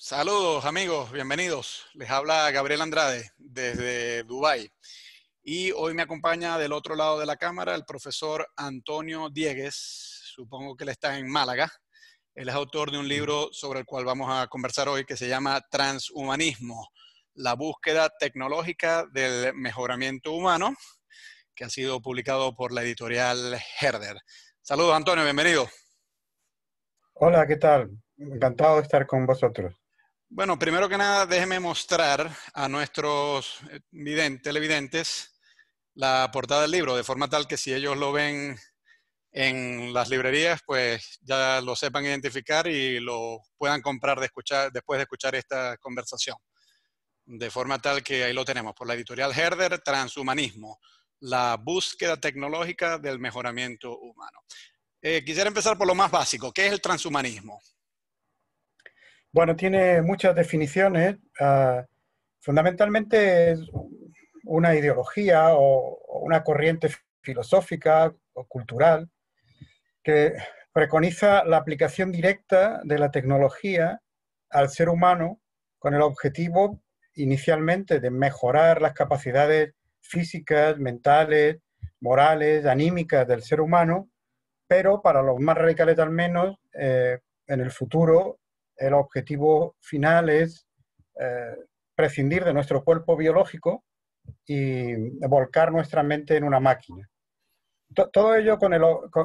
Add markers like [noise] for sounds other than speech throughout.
Saludos amigos, bienvenidos. Les habla Gabriel Andrade desde Dubái. Y hoy me acompaña del otro lado de la cámara el profesor Antonio Diegues, supongo que él está en Málaga. Él es autor de un libro sobre el cual vamos a conversar hoy que se llama Transhumanismo, la búsqueda tecnológica del mejoramiento humano, que ha sido publicado por la editorial Herder. Saludos Antonio, bienvenido. Hola, ¿qué tal? Encantado de estar con vosotros. Bueno, primero que nada, déjeme mostrar a nuestros eh, televidentes la portada del libro, de forma tal que si ellos lo ven en las librerías, pues ya lo sepan identificar y lo puedan comprar después de escuchar esta conversación. De forma tal que ahí lo tenemos, por la editorial Herder, Transhumanismo, la búsqueda tecnológica del mejoramiento humano. Eh, quisiera empezar por lo más básico, ¿qué es el transhumanismo? Bueno, tiene muchas definiciones. Ah, fundamentalmente es una ideología o, una corriente filosófica o cultural que preconiza la aplicación directa de la tecnología al ser humano con el objetivo inicialmente de mejorar las capacidades físicas, mentales, morales, anímicas del ser humano, pero para los más radicales al menos, eh, en el futuro el objetivo final es eh, prescindir de nuestro cuerpo biológico y volcar nuestra mente en una máquina. todo ello con,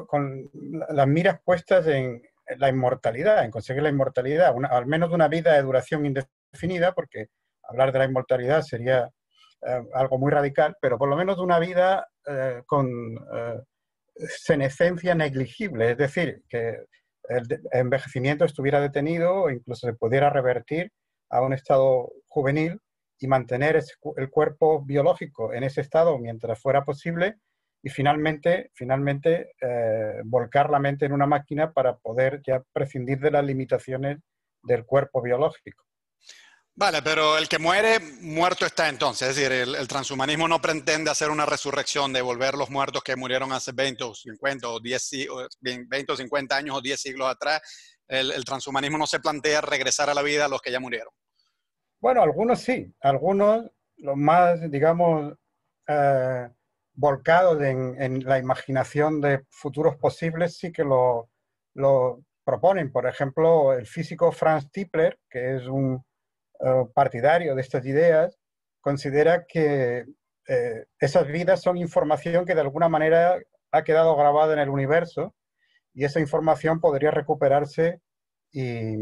con, las miras puestas en la inmortalidad, en conseguir la inmortalidad, al menos una vida de duración indefinida, porque hablar de la inmortalidad sería eh, algo muy radical, pero por lo menos una vida eh, con senescencia negligible, es decir, que el envejecimiento estuviera detenido o incluso se pudiera revertir a un estado juvenil y mantener el cuerpo biológico en ese estado mientras fuera posible y finalmente, finalmente eh, volcar la mente en una máquina para poder ya prescindir de las limitaciones del cuerpo biológico. Vale, pero el que muere, muerto está entonces. Es decir, el, transhumanismo no pretende hacer una resurrección devolver volver los muertos que murieron hace 20 o 50 o 10, o 20 o 50 años o 10 siglos atrás. El, transhumanismo no se plantea regresar a la vida a los que ya murieron. Bueno, algunos sí. Algunos, los más, digamos, eh, volcados en, la imaginación de futuros posibles, sí que lo, lo proponen. Por ejemplo, el físico Franz Tipler, que es un eh, partidario de estas ideas, considera que eh, esas vidas son información que de alguna manera ha quedado grabada en el universo y esa información podría recuperarse y,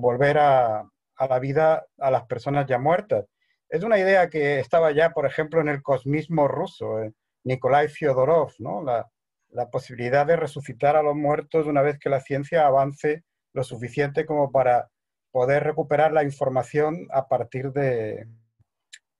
volver a, la vida a las personas ya muertas. Es una idea que estaba ya, por ejemplo, en el cosmismo ruso, eh, Nikolai Fyodorov, ¿no? la posibilidad de resucitar a los muertos una vez que la ciencia avance lo suficiente como para poder recuperar la información a partir de,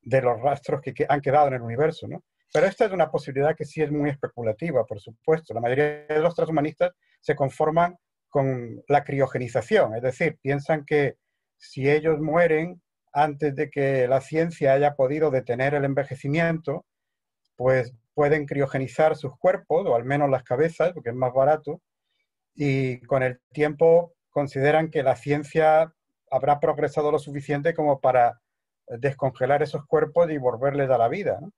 de los rastros que, han quedado en el universo, ¿no? Pero esta es una posibilidad que sí es muy especulativa, por supuesto. La mayoría de los transhumanistas se conforman con la criogenización, es decir, piensan que si ellos mueren antes de que la ciencia haya podido detener el envejecimiento, pues pueden criogenizar sus cuerpos, o al menos las cabezas, porque es más barato, y con el tiempo consideran que la ciencia habrá progresado lo suficiente como para eh, descongelar esos cuerpos y volverles a la vida. ¿no?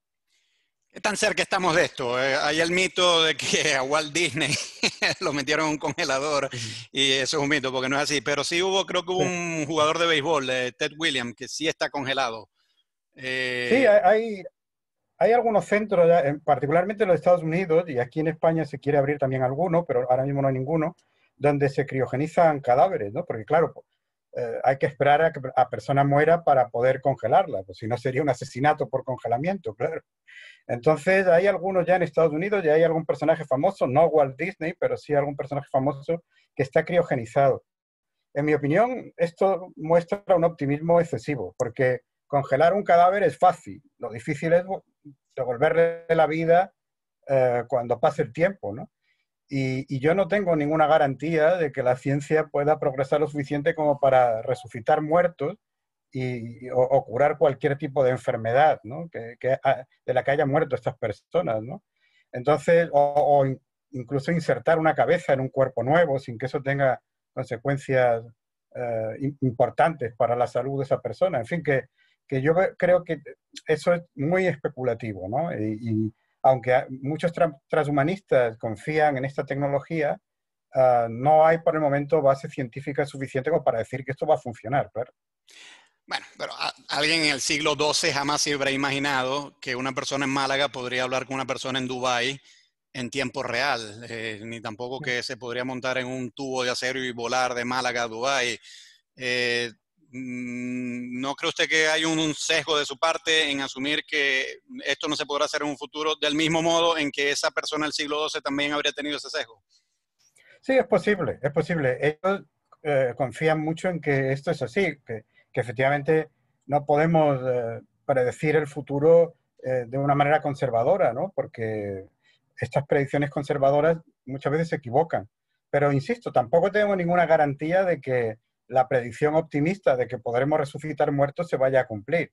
tan cerca estamos de esto? Eh, hay el mito de que [laughs] a Walt Disney [laughs] lo metieron en un congelador y eso es un mito porque no es así. Pero sí hubo, creo que hubo un jugador de béisbol, eh, Ted Williams, que sí está congelado. Sí, hay, hay algunos centros, particularmente en los Estados Unidos, y aquí en España se quiere abrir también alguno, pero ahora mismo no hay ninguno, donde se criogenizan cadáveres, ¿no? Porque claro, eh, hay que esperar a que la persona muera para poder congelarla, pues, si no sería un asesinato por congelamiento, claro. Entonces, hay algunos ya en Estados Unidos, ya hay algún personaje famoso, no Walt Disney, pero sí algún personaje famoso que está criogenizado. En mi opinión, esto muestra un optimismo excesivo, porque congelar un cadáver es fácil, lo difícil es devolverle la vida eh, cuando pase el tiempo, ¿no? Y, yo no tengo ninguna garantía de que la ciencia pueda progresar lo suficiente como para resucitar muertos y, o, curar cualquier tipo de enfermedad ¿no? que, de la que hayan muerto estas personas. ¿no? Entonces, o, incluso insertar una cabeza en un cuerpo nuevo sin que eso tenga consecuencias eh, importantes para la salud de esa persona. En fin, que, que yo creo que eso es muy especulativo ¿no? y aunque muchos transhumanistas confían en esta tecnología, ah, no hay por el momento base científica suficiente como para decir que esto va a funcionar, Bueno, pero alguien en el siglo XII jamás se hubiera imaginado que una persona en Málaga podría hablar con una persona en Dubái en tiempo real, eh, ni tampoco que se podría montar en un tubo de acero y volar de Málaga a Dubái. Eh, Mm, ¿No cree usted que hay un sesgo de su parte en asumir que esto no se podrá hacer en un futuro del mismo modo en que esa persona del siglo XII también habría tenido ese sesgo? Sí, es posible, es posible. Ellos eh, confían mucho en que esto es así, que, efectivamente no podemos eh, predecir el futuro eh, de una manera conservadora, ¿no? Porque estas predicciones conservadoras muchas veces se equivocan. Pero insisto, tampoco tenemos ninguna garantía de que la predicción optimista de que podremos resucitar muertos se vaya a cumplir.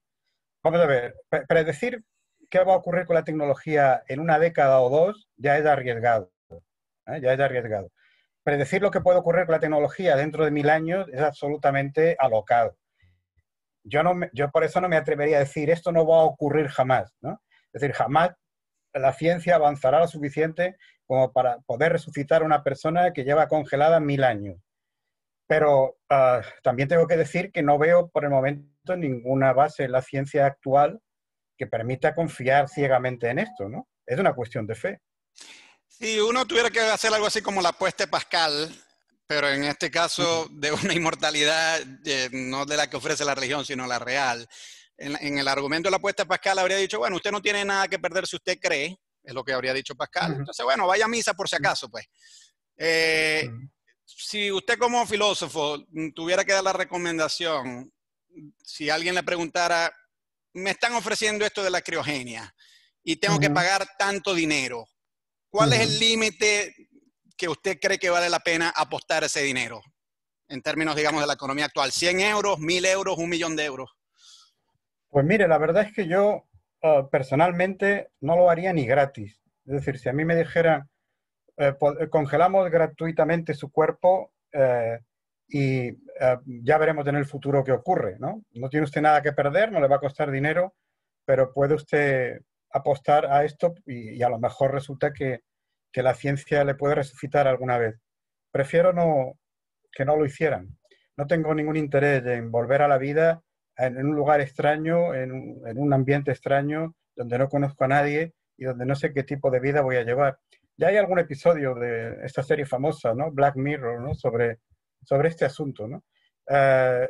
Vamos a ver, predecir qué va a ocurrir con la tecnología en una década o dos ya es arriesgado. ¿eh? Ya es arriesgado. Predecir lo que puede ocurrir con la tecnología dentro de mil años es absolutamente alocado. Yo, yo por eso no me atrevería a decir esto no va a ocurrir jamás. Es decir, jamás la ciencia avanzará lo suficiente como para poder resucitar a una persona que lleva congelada mil años. Pero ah, también tengo que decir que no veo por el momento ninguna base en la ciencia actual que permita confiar ciegamente en esto, ¿no? Es una cuestión de fe. Si uno tuviera que hacer algo así como la apuesta de Pascal, pero en este caso de una inmortalidad, eh, no de la que ofrece la religión, sino la real, en, en, el argumento de la apuesta de Pascal habría dicho, bueno, usted no tiene nada que perder si usted cree, es lo que habría dicho Pascal. Entonces, bueno, vaya a misa por si acaso, pues. Eh, si usted como filósofo tuviera que dar la recomendación, si alguien le preguntara, me están ofreciendo esto de la criogenia y tengo que pagar tanto dinero, ¿cuál es el límite que usted cree que vale la pena apostar ese dinero? En términos, digamos, de la economía actual, 100 euros, 1000 euros, un millón de euros. Pues mire, la verdad es que yo eh, personalmente no lo haría ni gratis. Es decir, si a mí me dijera. Eh, eh, congelamos gratuitamente su cuerpo eh, y ya veremos en el futuro qué ocurre, ¿no? No tiene usted nada que perder, no le va a costar dinero, pero puede usted apostar a esto y, a lo mejor resulta que, la ciencia le puede resucitar alguna vez. Prefiero no, que no lo hicieran. No tengo ningún interés en volver a la vida en, un lugar extraño, en un ambiente extraño, donde no conozco a nadie y donde no sé qué tipo de vida voy a llevar. Ya hay algún episodio de esta serie famosa, ¿no? Black Mirror, ¿no? Sobre, sobre este asunto, ¿no? Eh,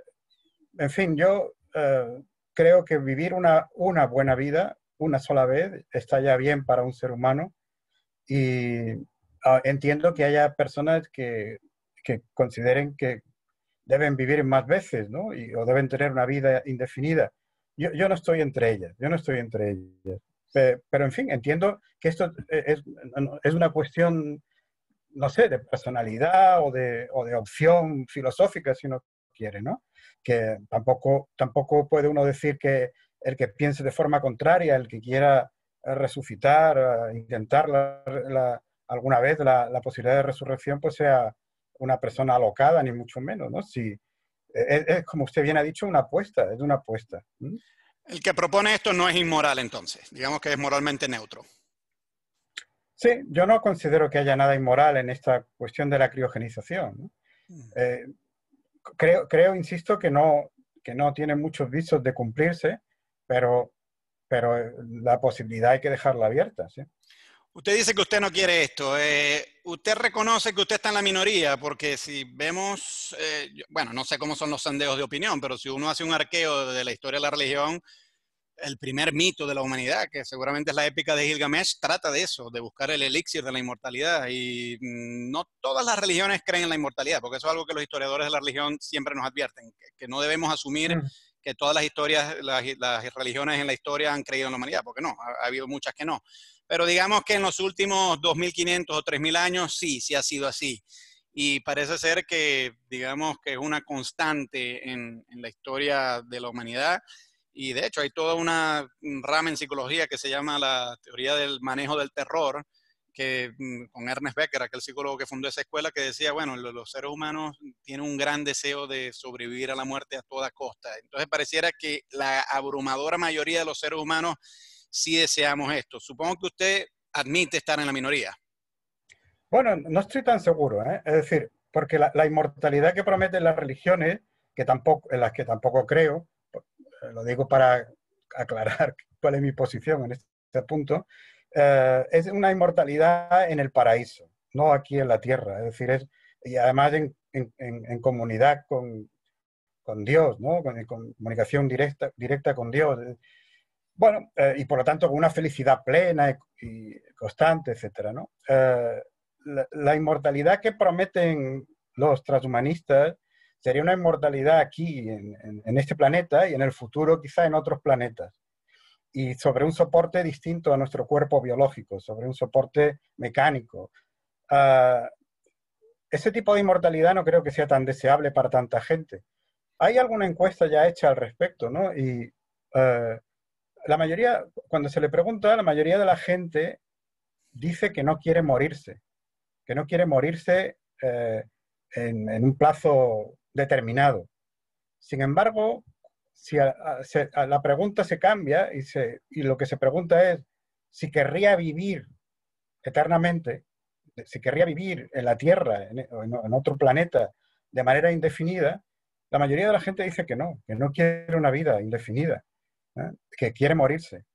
en fin, yo eh, creo que vivir una, una buena vida una sola vez está ya bien para un ser humano y ah, entiendo que haya personas que, consideren que deben vivir más veces, ¿no? Y, o deben tener una vida indefinida. yo no estoy entre ellas, yo no estoy entre ellas. Pero, en fin, entiendo que esto eh, es, es una cuestión, no sé, de personalidad o de, o de opción filosófica, si uno quiere, ¿no? Que tampoco, tampoco puede uno decir que el que piense de forma contraria, el que quiera resucitar, eh, intentar alguna vez la, posibilidad de resurrección, pues sea una persona alocada, ni mucho menos, ¿no? Si, eh, es, como usted bien ha dicho, una apuesta, es una apuesta. El que propone esto no es inmoral entonces, digamos que es moralmente neutro. Sí, yo no considero que haya nada inmoral en esta cuestión de la criogenización. Mm. Eh, creo, creo, insisto, que no, que no tiene muchos visos de cumplirse, pero, pero la posibilidad hay que dejarla abierta. ¿sí? Usted dice que usted no quiere esto. Eh, usted reconoce que usted está en la minoría, porque si vemos, eh, bueno, no sé cómo son los sandeos de opinión, pero si uno hace un arqueo de la historia de la religión, el primer mito de la humanidad, que seguramente es la épica de Gilgamesh, trata de eso, de buscar el elixir de la inmortalidad. Y mm, no todas las religiones creen en la inmortalidad, porque eso es algo que los historiadores de la religión siempre nos advierten, que, no debemos asumir mm. que todas las historias, las, religiones en la historia han creído en la humanidad, porque no, ha habido muchas que no. Pero digamos que en los últimos 2.500 o 3.000 años sí, sí ha sido así. Y parece ser que, digamos, que es una constante en, la historia de la humanidad. Y de hecho hay toda una rama en psicología que se llama la teoría del manejo del terror, que mm, con Ernest Becker, aquel psicólogo que fundó esa escuela, que decía, bueno, los seres humanos tienen un gran deseo de sobrevivir a la muerte a toda costa. Entonces pareciera que la abrumadora mayoría de los seres humanos si deseamos esto. Supongo que usted admite estar en la minoría. Bueno, no estoy tan seguro, ¿eh? es decir, porque la, inmortalidad que prometen las religiones, que tampoco, en las que tampoco creo, eh, lo digo para aclarar [laughs] cuál es mi posición en este punto, eh, es una inmortalidad en el paraíso, no aquí en la tierra, es decir, es, y además en, comunidad con, Dios, ¿no? Con, en comunicación directa, directa con Dios. Bueno, eh, y por lo tanto con una felicidad plena y, constante, etcétera, ¿no? Eh, la, inmortalidad que prometen los transhumanistas sería una inmortalidad aquí, en, este planeta, y en el futuro quizá en otros planetas. Y sobre un soporte distinto a nuestro cuerpo biológico, sobre un soporte mecánico. Eh, ese tipo de inmortalidad no creo que sea tan deseable para tanta gente. Hay alguna encuesta ya hecha al respecto, ¿no? Y la mayoría, cuando se le pregunta, la mayoría de la gente dice que no quiere morirse, que no quiere morirse eh, en, un plazo determinado. Sin embargo, si la pregunta se cambia y, se, lo que se pregunta es si querría vivir eternamente, si querría vivir en la Tierra en, en otro planeta de manera indefinida, la mayoría de la gente dice que no, que no quiere una vida indefinida. ¿eh? que quiere morirse.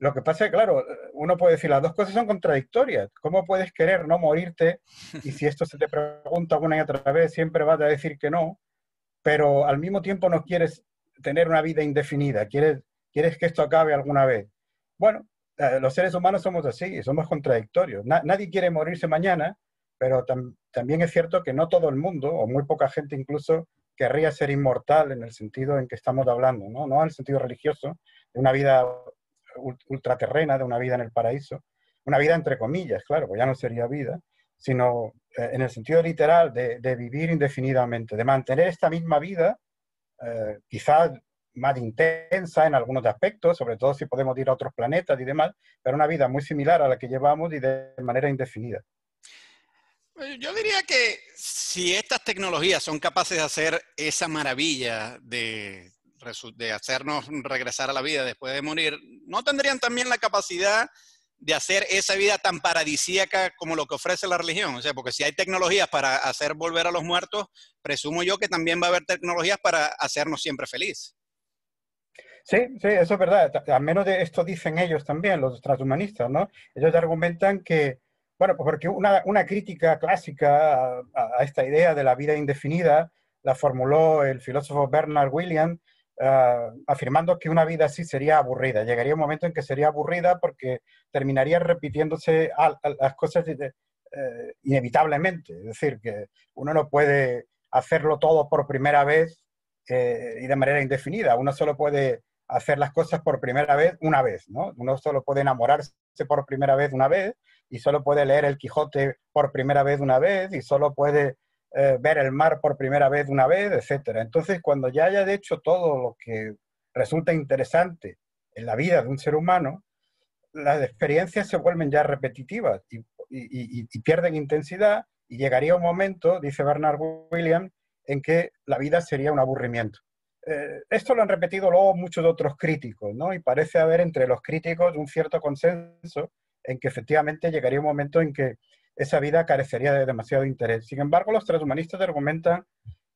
Lo que pasa es que, claro, uno puede decir, las dos cosas son contradictorias. ¿Cómo puedes querer no morirte? Y si esto se te pregunta una y otra vez, siempre vas a decir que no, pero al mismo tiempo no quieres tener una vida indefinida, quieres, quieres que esto acabe alguna vez. Bueno, eh, los seres humanos somos así, somos contradictorios. nadie quiere morirse mañana, pero también es cierto que no todo el mundo, o muy poca gente incluso, querría ser inmortal en el sentido en que estamos hablando, ¿no? no en el sentido religioso, de una vida ultraterrena, de una vida en el paraíso, una vida entre comillas, claro, pues ya no sería vida, sino eh, en el sentido literal de, vivir indefinidamente, de mantener esta misma vida, eh, quizás más intensa en algunos aspectos, sobre todo si podemos ir a otros planetas y demás, pero una vida muy similar a la que llevamos y de manera indefinida. Eh, yo diría que si estas tecnologías son capaces de hacer esa maravilla de, de hacernos regresar a la vida después de morir, ¿no tendrían también la capacidad de hacer esa vida tan paradisíaca como lo que ofrece la religión? O sea, porque si hay tecnologías para hacer volver a los muertos, presumo yo que también va a haber tecnologías para hacernos siempre feliz. Sí, sí, eso es verdad. Al menos de esto dicen ellos también, los transhumanistas, ¿no? Ellos argumentan que bueno, pues porque una, crítica clásica a, esta idea de la vida indefinida la formuló el filósofo Bernard Williams ah, afirmando que una vida así sería aburrida. Llegaría un momento en que sería aburrida porque terminaría repitiéndose las cosas eh, inevitablemente. Es decir, que uno no puede hacerlo todo por primera vez eh, y de manera indefinida. Uno solo puede hacer las cosas por primera vez una vez, ¿no? Uno solo puede enamorarse por primera vez una vez y solo puede leer el Quijote por primera vez una vez y solo puede eh, ver el mar por primera vez una vez, etcétera. Entonces, cuando ya haya hecho todo lo que resulta interesante en la vida de un ser humano, las experiencias se vuelven ya repetitivas y, pierden intensidad y llegaría un momento, dice Bernard Williams, en que la vida sería un aburrimiento. Eh, esto lo han repetido luego muchos otros críticos, Y parece haber entre los críticos un cierto consenso en que efectivamente llegaría un momento en que esa vida carecería de demasiado interés. Sin embargo, los transhumanistas argumentan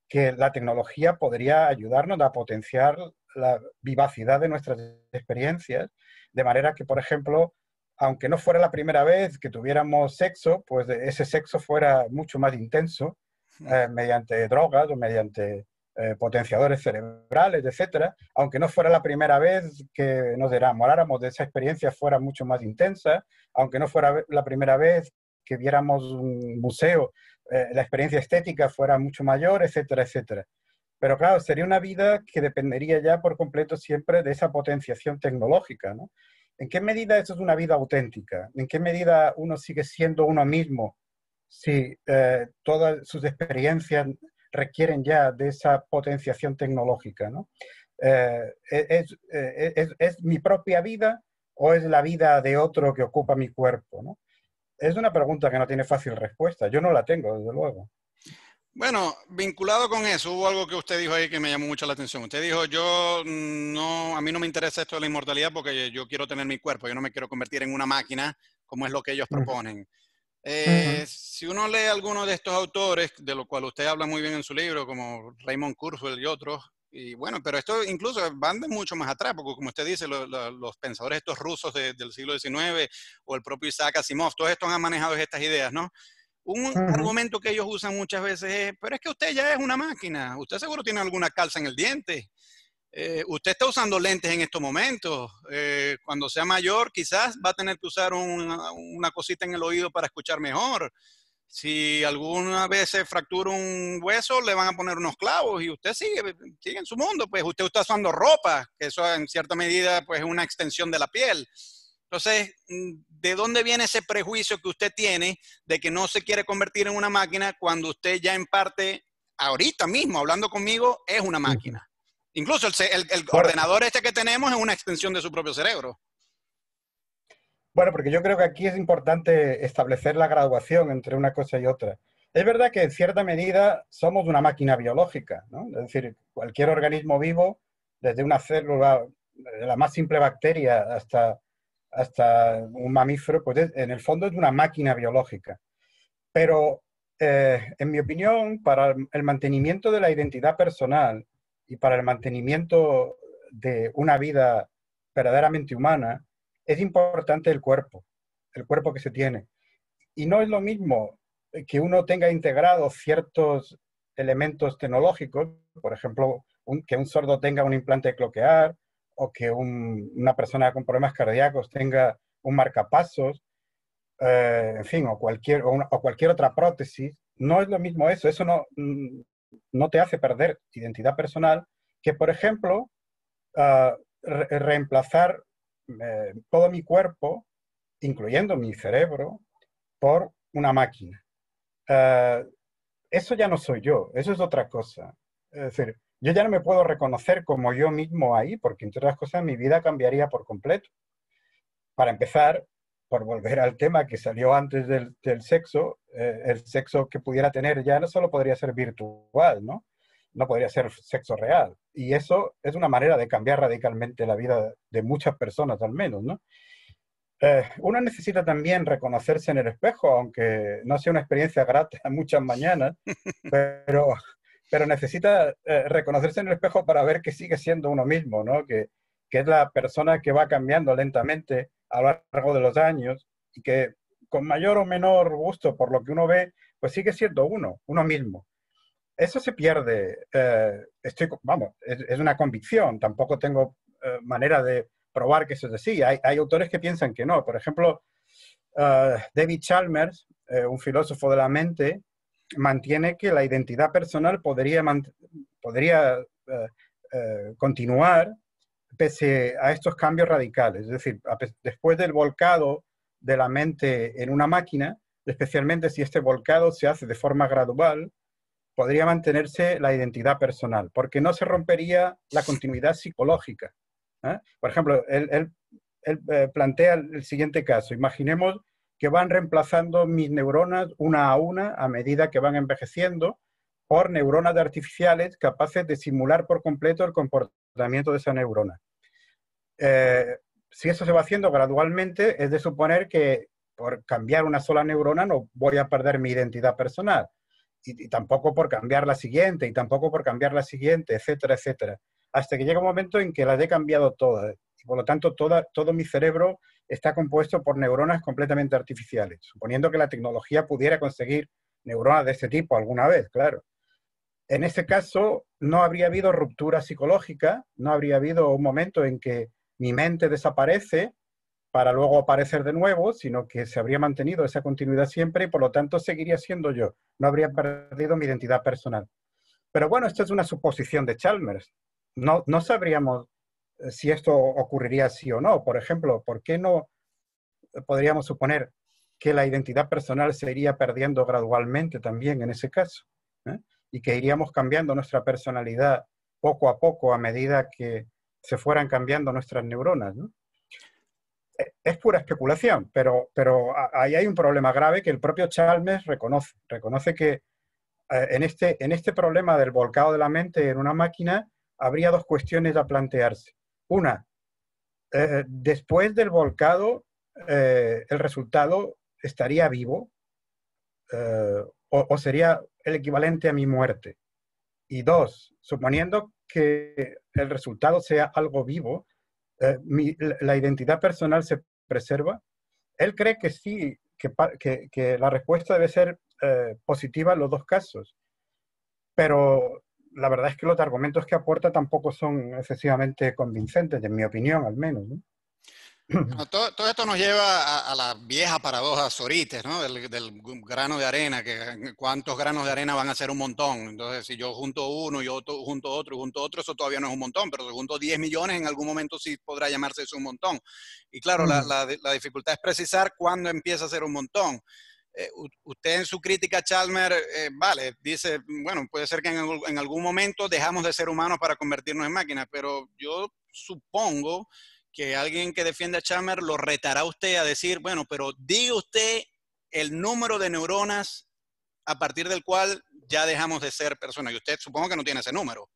que la tecnología podría ayudarnos a potenciar la vivacidad de nuestras experiencias, de manera que, por ejemplo, aunque no fuera la primera vez que tuviéramos sexo, pues ese sexo fuera mucho más intenso eh, mediante drogas o mediante eh, potenciadores cerebrales, etcétera, aunque no fuera la primera vez que nos enamoráramos de esa experiencia fuera mucho más intensa, aunque no fuera la primera vez que viéramos un museo, eh, la experiencia estética fuera mucho mayor, etcétera, etcétera. Pero claro, sería una vida que dependería ya por completo siempre de esa potenciación tecnológica, ¿En qué medida eso es una vida auténtica? ¿En qué medida uno sigue siendo uno mismo si eh, todas sus experiencias requieren ya de esa potenciación tecnológica. ¿no? Eh, eh, eh, es, mi propia vida o es la vida de otro que ocupa mi cuerpo? Es una pregunta que no tiene fácil respuesta. Yo no la tengo, desde luego. Bueno, vinculado con eso, hubo algo que usted dijo ahí que me llamó mucho la atención. Usted dijo, yo no, a mí no me interesa esto de la inmortalidad porque yo quiero tener mi cuerpo, yo no me quiero convertir en una máquina como es lo que ellos proponen. Eh, si uno lee algunos de estos autores, de lo cual usted habla muy bien en su libro, como Raymond Kurzweil y otros, y bueno, pero esto incluso van de mucho más atrás, porque como usted dice, los pensadores estos rusos del siglo XIX o el propio Isaac Asimov, todos estos han manejado estas ideas, ¿no? Un argumento que ellos usan muchas veces es, pero es que usted ya es una máquina, usted seguro tiene alguna calza en el diente, eh, usted está usando lentes en estos momentos. Eh, cuando sea mayor, quizás va a tener que usar una, cosita en el oído para escuchar mejor. Si alguna vez se fractura un hueso, le van a poner unos clavos y usted sigue, sigue en su mundo. Pues usted está usando ropa, que eso en cierta medida pues, es una extensión de la piel. Entonces, ¿de dónde viene ese prejuicio que usted tiene de que no se quiere convertir en una máquina cuando usted ya en parte, ahorita mismo, hablando conmigo, es una máquina? Incluso el, ordenador este que tenemos es una extensión de su propio cerebro. Bueno, porque yo creo que aquí es importante establecer la graduación entre una cosa y otra. Es verdad que en cierta medida somos una máquina biológica, ¿no? Es decir, cualquier organismo vivo, desde una célula, la más simple bacteria hasta, hasta un mamífero, pues en el fondo es una máquina biológica. Pero, eh, en mi opinión, para el mantenimiento de la identidad personal, y para el mantenimiento de una vida verdaderamente humana, es importante el cuerpo, el cuerpo que se tiene. Y no es lo mismo que uno tenga integrados ciertos elementos tecnológicos, por ejemplo, que un sordo tenga un implante de cloquear o que una persona con problemas cardíacos tenga un marcapasos, eh, en fin, o cualquier, o cualquier otra prótesis, no es lo mismo eso, eso no, no te hace perder identidad personal que, por ejemplo, ah, reemplazar eh, todo mi cuerpo, incluyendo mi cerebro, por una máquina. Ah, eso ya no soy yo, eso es otra cosa. Es decir, yo ya no me puedo reconocer como yo mismo ahí, porque entre otras cosas mi vida cambiaría por completo. Para empezar, por volver al tema que salió antes del, sexo, eh, el sexo que pudiera tener ya no solo podría ser virtual, ¿no? No podría ser sexo real. Y eso es una manera de cambiar radicalmente la vida de muchas personas, al menos, ¿no? Eh, uno necesita también reconocerse en el espejo, aunque no sea una experiencia grata muchas mañanas, pero, pero necesita eh, reconocerse en el espejo para ver que sigue siendo uno mismo, ¿no? Que, que es la persona que va cambiando lentamente a lo largo de los años y que con mayor o menor gusto por lo que uno ve, pues sigue siendo uno, uno mismo. Eso se pierde. Eh, estoy, vamos, es, una convicción, tampoco tengo eh, manera de probar que eso es así. Hay, hay autores que piensan que no. Por ejemplo, eh, David Chalmers, un filósofo de la mente, mantiene que la identidad personal podría, podría continuar pese a estos cambios radicales. Es decir, después del volcado de la mente en una máquina, especialmente si este volcado se hace de forma gradual, podría mantenerse la identidad personal, porque no se rompería la continuidad psicológica. ¿eh? Por ejemplo, él, eh, plantea el siguiente caso. Imaginemos que van reemplazando mis neuronas una a una a medida que van envejeciendo por neuronas artificiales capaces de simular por completo el comportamiento de esa neurona. Eh, si eso se va haciendo gradualmente, es de suponer que por cambiar una sola neurona no voy a perder mi identidad personal, y, tampoco por cambiar la siguiente, y tampoco por cambiar la siguiente, etcétera, etcétera, hasta que llega un momento en que las he cambiado todas, y por lo tanto todo mi cerebro está compuesto por neuronas completamente artificiales, suponiendo que la tecnología pudiera conseguir neuronas de este tipo alguna vez, claro en ese caso no habría habido ruptura psicológica, no habría habido un momento en que mi mente desaparece para luego aparecer de nuevo, sino que se habría mantenido esa continuidad siempre y por lo tanto seguiría siendo yo, no habría perdido mi identidad personal. Pero bueno, esta es una suposición de Chalmers. No, no sabríamos eh, si esto ocurriría sí o no. Por ejemplo, ¿por qué no podríamos suponer que la identidad personal se iría perdiendo gradualmente también en ese caso? Eh? y que iríamos cambiando nuestra personalidad poco a poco a medida que se fueran cambiando nuestras neuronas. E, es pura especulación, pero, pero ahí hay un problema grave que el propio Chalmers reconoce. Reconoce que eh, en este, en este problema del volcado de la mente en una máquina habría dos cuestiones a plantearse. Una, eh, después del volcado, eh, el resultado estaría vivo o, sería el equivalente a mi muerte. Y dos, suponiendo que el resultado sea algo vivo, eh, la identidad personal se preserva. Él cree que sí, que, la respuesta debe ser eh, positiva en los dos casos, pero la verdad es que los argumentos que aporta tampoco son excesivamente convincentes, en mi opinión al menos. ¿no? todo, esto nos lleva a, la vieja paradoja Sorites, ¿no? Del, grano de arena, que cuántos granos de arena van a ser un montón. Entonces, si yo junto uno, yo otro junto otro, junto otro, eso todavía no es un montón, pero si junto 10 millones, en algún momento sí podrá llamarse eso un montón. Y claro, la, mm. dificultad es precisar cuándo empieza a ser un montón. Eh, usted en su crítica, Chalmer, eh, vale, dice, bueno, puede ser que en, en algún momento dejamos de ser humanos para convertirnos en máquinas, pero yo supongo que alguien que defiende a Chamer lo retará a usted a decir, bueno, pero diga usted el número de neuronas a partir del cual ya dejamos de ser personas. Y usted supongo que no tiene ese número.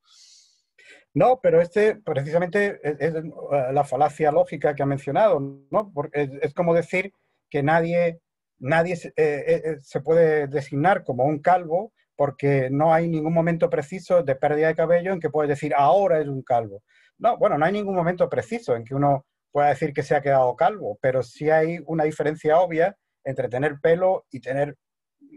No, pero este precisamente es, uh, la falacia lógica que ha mencionado, ¿no? Porque es, como decir que nadie, nadie eh, eh, eh, se, puede designar como un calvo porque no hay ningún momento preciso de pérdida de cabello en que puedes decir ahora es un calvo. No, bueno, no hay ningún momento preciso en que uno pueda decir que se ha quedado calvo, pero sí hay una diferencia obvia entre tener pelo y tener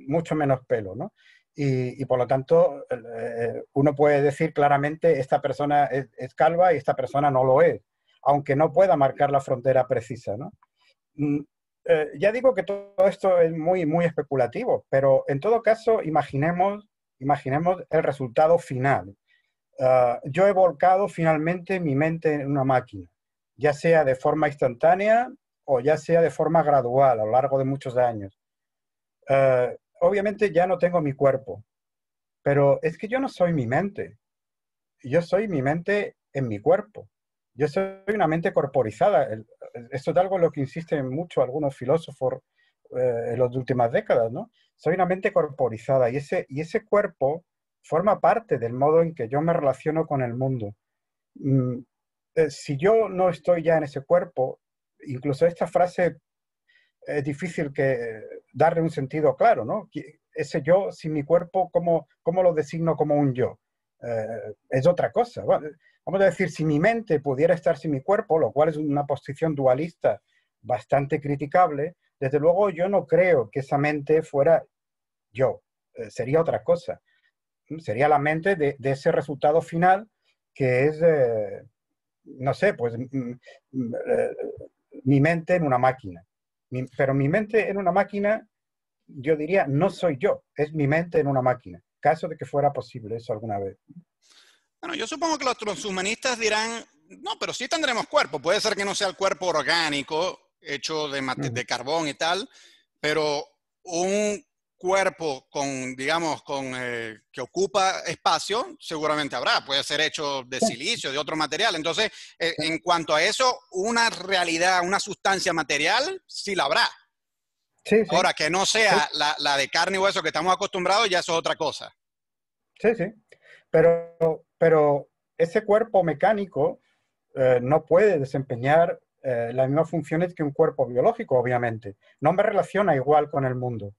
mucho menos pelo, ¿no? Y, por lo tanto, eh, uno puede decir claramente, esta persona es, calva y esta persona no lo es, aunque no pueda marcar la frontera precisa, ¿no? Mm, eh, ya digo que todo esto es muy, muy especulativo, pero en todo caso, imaginemos el resultado final. Ah, yo he volcado finalmente mi mente en una máquina, ya sea de forma instantánea o ya sea de forma gradual a lo largo de muchos años. Ah, obviamente ya no tengo mi cuerpo, pero es que yo no soy mi mente. Yo soy mi mente en mi cuerpo. Yo soy una mente corporizada. Esto es algo en lo que insisten mucho algunos filósofos eh, en las últimas décadas, ¿no? Soy una mente corporizada y ese, y ese cuerpo forma parte del modo en que yo me relaciono con el mundo. Mm, eh, si yo no estoy ya en ese cuerpo, incluso esta frase es difícil que darle un sentido claro, ¿no? Ese yo sin mi cuerpo, ¿cómo, lo designo como un yo? Eh, es otra cosa. vamos a decir, si mi mente pudiera estar sin mi cuerpo, lo cual es una posición dualista bastante criticable, desde luego yo no creo que esa mente fuera yo, eh, sería otra cosa sería la mente de, ese resultado final que es, eh, no sé, pues mm, mm, mm, eh, mi mente en una máquina. pero mi mente en una máquina, yo diría, no soy yo, es mi mente en una máquina, caso de que fuera posible eso alguna vez. Bueno, yo supongo que los transhumanistas dirán, no, pero sí tendremos cuerpo, puede ser que no sea el cuerpo orgánico, hecho de, de carbón y tal, pero un cuerpo con, digamos, con, eh, que ocupa espacio, seguramente habrá. Puede ser hecho de silicio, de otro material. Entonces, eh, en cuanto a eso, una realidad, una sustancia material, sí la habrá. Ahora, que no sea la, de carne y hueso que estamos acostumbrados, ya eso es otra cosa. Sí, sí. Pero, pero ese cuerpo mecánico eh, no puede desempeñar las mismas funciones que un cuerpo biológico, obviamente. No me relaciona igual con el mundo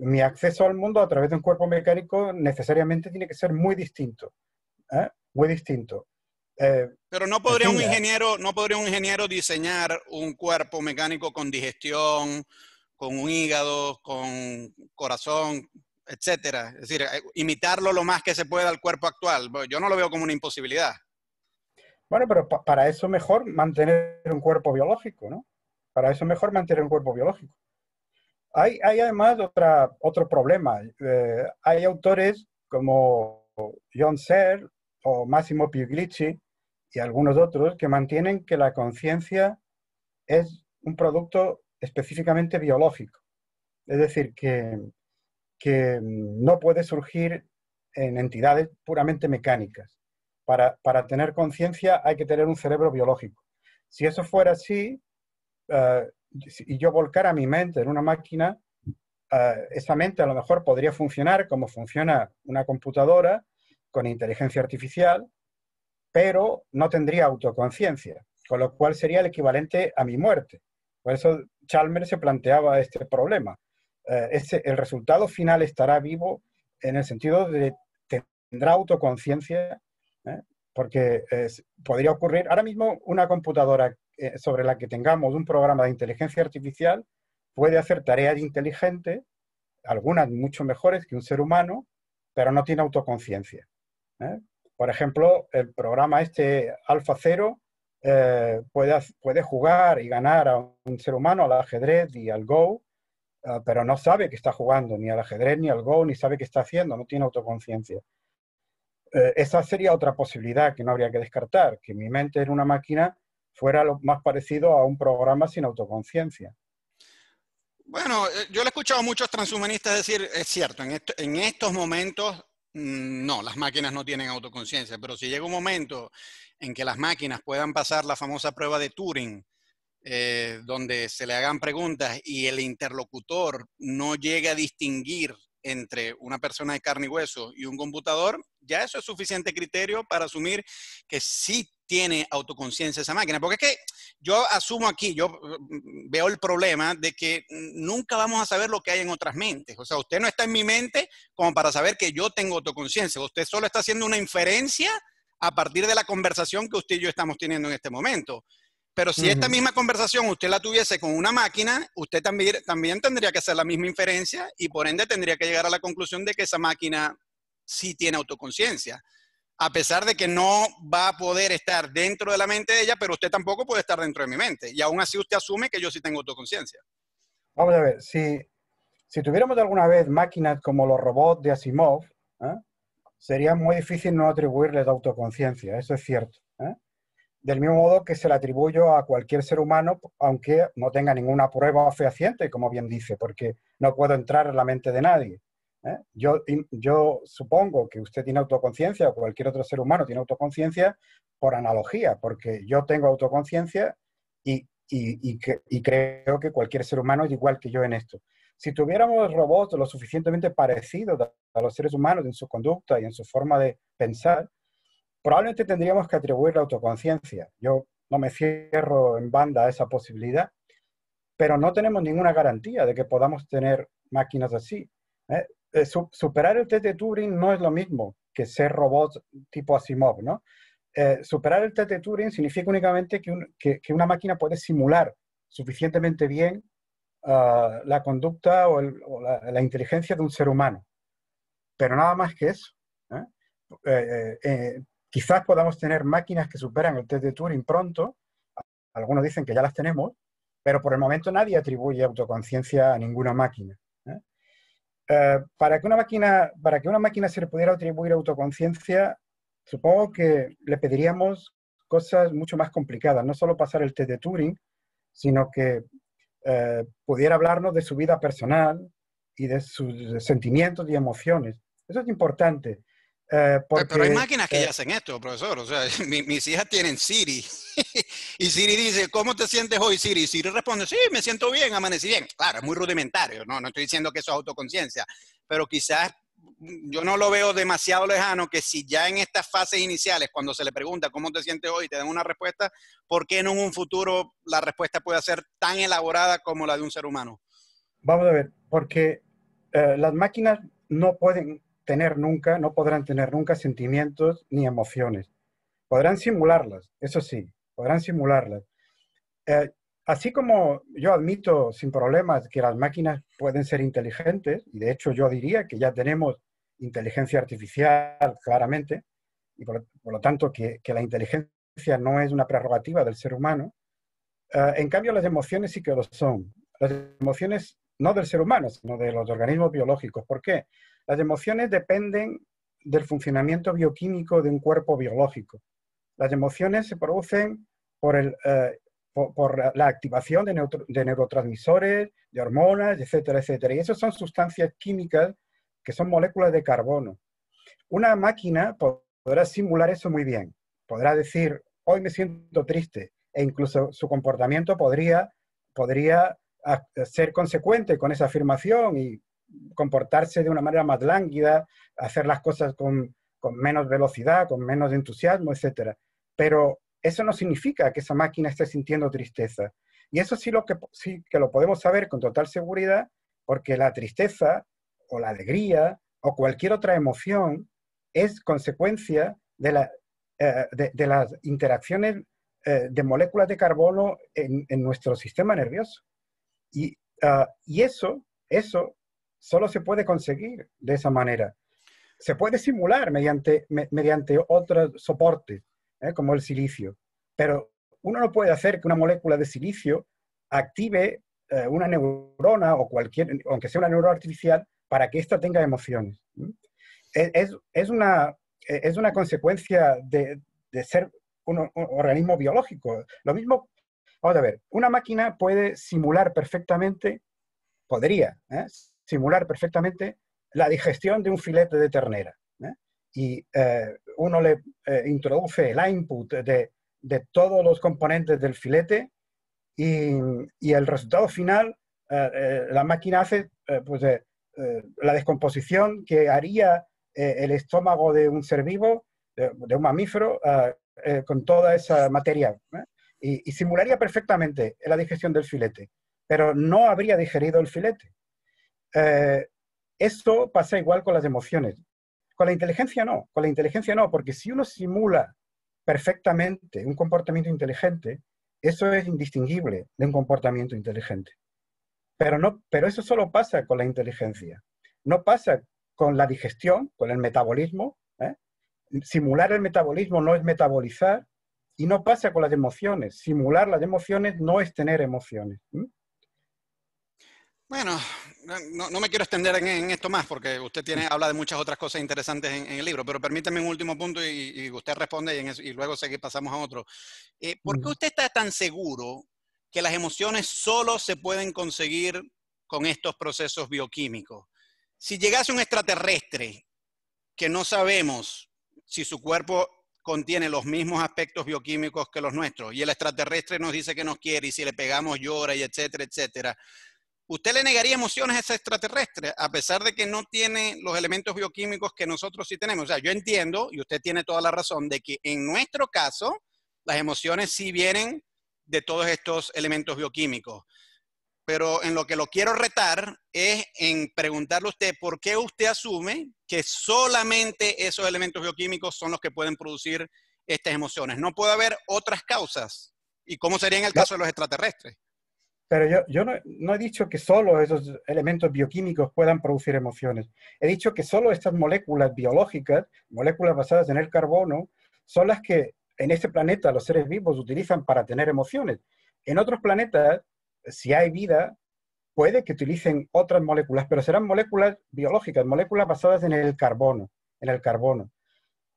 mi acceso al mundo a través de un cuerpo mecánico necesariamente tiene que ser muy distinto. ¿eh? Muy distinto. Eh, pero no podría un ingeniero, diseñar un cuerpo mecánico con digestión, con un hígado, con corazón, etcétera. Es decir, eh, imitarlo lo más que se pueda al cuerpo actual. Yo no lo veo como una imposibilidad. Bueno, pero para eso mejor mantener un cuerpo biológico, ¿no? Para eso mejor mantener un cuerpo biológico. Hay, además otra, otro problema. Eh, hay autores como John Searle o Massimo Pigliucci y algunos otros que mantienen que la conciencia es un producto específicamente biológico. Es decir, que, que no puede surgir en entidades puramente mecánicas. Para, para tener conciencia hay que tener un cerebro biológico. Si eso fuera así, eh, y yo volcara mi mente en una máquina, ah, esa mente a lo mejor podría funcionar como funciona una computadora con inteligencia artificial, pero no tendría autoconciencia, con lo cual sería el equivalente a mi muerte. Por eso Chalmers se planteaba este problema. Eh, el resultado final estará vivo en el sentido de tendrá autoconciencia, ¿eh? porque podría ocurrir ahora mismo una computadora eh, sobre la que tengamos un programa de inteligencia artificial puede hacer tareas inteligentes, algunas mucho mejores que un ser humano, pero no tiene autoconciencia. ¿eh? Por ejemplo, el programa este Alfa Cero eh, puede, jugar y ganar a un ser humano al ajedrez y al Go, ah, pero no sabe que está jugando ni al ajedrez ni al Go, ni sabe qué está haciendo, no tiene autoconciencia. esa sería otra posibilidad que no habría que descartar, que mi mente era una máquina fuera lo más parecido a un programa sin autoconciencia. Bueno, eh, yo le he escuchado a muchos transhumanistas decir, es cierto, en, estos momentos mm, no, las máquinas no tienen autoconciencia, pero si llega un momento en que las máquinas puedan pasar la famosa prueba de Turing, eh, donde se le hagan preguntas y el interlocutor no llegue a distinguir entre una persona de carne y hueso y un computador, ya eso es suficiente criterio para asumir que sí tiene autoconciencia esa máquina. Porque es que yo asumo aquí, yo mm, mm, veo el problema de que nunca vamos a saber lo que hay en otras mentes. O sea, usted no está en mi mente como para saber que yo tengo autoconciencia. Usted solo está haciendo una inferencia a partir de la conversación que usted y yo estamos teniendo en este momento. Pero si esta misma conversación usted la tuviese con una máquina, usted también, también tendría que hacer la misma inferencia y por ende tendría que llegar a la conclusión de que esa máquina sí tiene autoconciencia a pesar de que no va a poder estar dentro de la mente de ella, pero usted tampoco puede estar dentro de mi mente. Y aún así usted asume que yo sí tengo autoconciencia. Vamos a ver, si, si tuviéramos alguna vez máquinas como los robots de Asimov, ¿eh? sería muy difícil no atribuirles autoconciencia, eso es cierto. ¿eh? Del mismo modo que se la atribuyo a cualquier ser humano, aunque no tenga ninguna prueba fehaciente, como bien dice, porque no puedo entrar en la mente de nadie. ¿eh? Yo, yo supongo que usted tiene autoconciencia o cualquier otro ser humano tiene autoconciencia por analogía, porque yo tengo autoconciencia y, y creo que cualquier ser humano es igual que yo en esto. Si tuviéramos robots lo suficientemente parecidos a los seres humanos en su conducta y en su forma de pensar, probablemente tendríamos que atribuir la autoconciencia. Yo no me cierro en banda a esa posibilidad, pero no tenemos ninguna garantía de que podamos tener máquinas así. ¿eh? Eh, superar el test de Turing no es lo mismo que ser robot tipo Asimov, ¿no? Eh, superar el test de Turing significa únicamente que, una máquina puede simular suficientemente bien ah, la conducta o, la, inteligencia de un ser humano. Pero nada más que eso. Eh, quizás podamos tener máquinas que superan el test de Turing pronto. Algunos dicen que ya las tenemos, pero por el momento nadie atribuye autoconciencia a ninguna máquina. Eh, para, que una máquina, una máquina se le pudiera atribuir autoconciencia, supongo que le pediríamos cosas mucho más complicadas, no solo pasar el test de Turing, sino que eh, pudiera hablarnos de su vida personal y de sus sentimientos y emociones. Eso es importante. Eh, pero hay máquinas que eh, ya hacen esto, profesor. O sea, [laughs] mis hijas tienen Siri. [laughs] y Siri dice, ¿cómo te sientes hoy, Siri? Y Siri responde, sí, me siento bien, amanecí bien. Claro, es muy rudimentario, ¿no? No estoy diciendo que eso es autoconciencia, pero quizás yo no lo veo demasiado lejano que si ya en estas fases iniciales, cuando se le pregunta cómo te sientes hoy, te dan una respuesta, ¿por qué en un futuro la respuesta puede ser tan elaborada como la de un ser humano? Vamos a ver, porque eh, las máquinas no pueden nunca, no podrán tener nunca sentimientos ni emociones. Podrán simularlas, eso sí, podrán simularlas. Eh, así como yo admito sin problemas que las máquinas pueden ser inteligentes, y de hecho yo diría que ya tenemos inteligencia artificial claramente, y por, lo tanto que, la inteligencia no es una prerrogativa del ser humano, eh, en cambio las emociones sí que lo son. Las emociones no del ser humano, sino de los organismos biológicos. ¿Por qué? Las emociones dependen del funcionamiento bioquímico de un cuerpo biológico. Las emociones se producen por, eh, la activación de, neurotransmisores, de hormonas, etcétera, etcétera. Y esas son sustancias químicas que son moléculas de carbono. Una máquina podrá simular eso muy bien. Podrá decir, hoy me siento triste, e incluso su comportamiento podría, podría ah, ser consecuente con esa afirmación y comportarse de una manera más lánguida, hacer las cosas con, menos velocidad, con menos entusiasmo, etc. Pero eso no significa que esa máquina esté sintiendo tristeza. Y eso sí, lo que, sí que lo podemos saber con total seguridad, porque la tristeza o la alegría o cualquier otra emoción es consecuencia de, eh, de, las interacciones eh, de moléculas de carbono en, nuestro sistema nervioso. y ah, eso, eso solo se puede conseguir de esa manera. Se puede simular mediante, mediante otro soporte, ¿eh? como el silicio, pero uno no puede hacer que una molécula de silicio active eh, una neurona o cualquier, aunque sea una neurona artificial, para que ésta tenga emociones. Es, es, una, consecuencia de, ser un, organismo biológico. Lo mismo, vamos a ver, una máquina puede simular perfectamente, podría ¿eh? simular perfectamente la digestión de un filete de ternera. ¿eh? Y eh, uno le eh, introduce el input de, todos los componentes del filete y, el resultado final, la máquina hace pues, la descomposición que haría el estómago de un ser vivo, de, un mamífero, con toda esa materia. y simularía perfectamente la digestión del filete, pero no habría digerido el filete eh, esto pasa igual con las emociones. Con la inteligencia no, con la inteligencia no, porque si uno simula perfectamente un comportamiento inteligente, eso es indistinguible de un comportamiento inteligente. Pero, no, pero eso solo pasa con la inteligencia, no pasa con la digestión, con el metabolismo. ¿eh? Simular el metabolismo no es metabolizar y no pasa con las emociones. Simular las emociones no es tener emociones. Bueno, no, me quiero extender en, esto más porque usted tiene, habla de muchas otras cosas interesantes en, el libro, pero permítame un último punto y, usted responde y, luego sé que pasamos a otro. Eh, ¿Por qué usted está tan seguro que las emociones solo se pueden conseguir con estos procesos bioquímicos? Si llegase un extraterrestre que no sabemos si su cuerpo contiene los mismos aspectos bioquímicos que los nuestros y el extraterrestre nos dice que nos quiere y si le pegamos llora y etcétera, etcétera ¿Usted le negaría emociones a ese extraterrestre a pesar de que no tiene los elementos bioquímicos que nosotros sí tenemos? O sea, yo entiendo, y usted tiene toda la razón, de que en nuestro caso las emociones sí vienen de todos estos elementos bioquímicos. Pero en lo que lo quiero retar es en preguntarle a usted por qué usted asume que solamente esos elementos bioquímicos son los que pueden producir estas emociones. No puede haber otras causas. ¿Y cómo sería en el caso de los extraterrestres? Pero yo, no, he dicho que solo esos elementos bioquímicos puedan producir emociones. He dicho que solo estas moléculas biológicas, moléculas basadas en el carbono, son las que en este planeta los seres vivos utilizan para tener emociones. En otros planetas, si hay vida, puede que utilicen otras moléculas, pero serán moléculas biológicas, moléculas basadas en el carbono, en el carbono.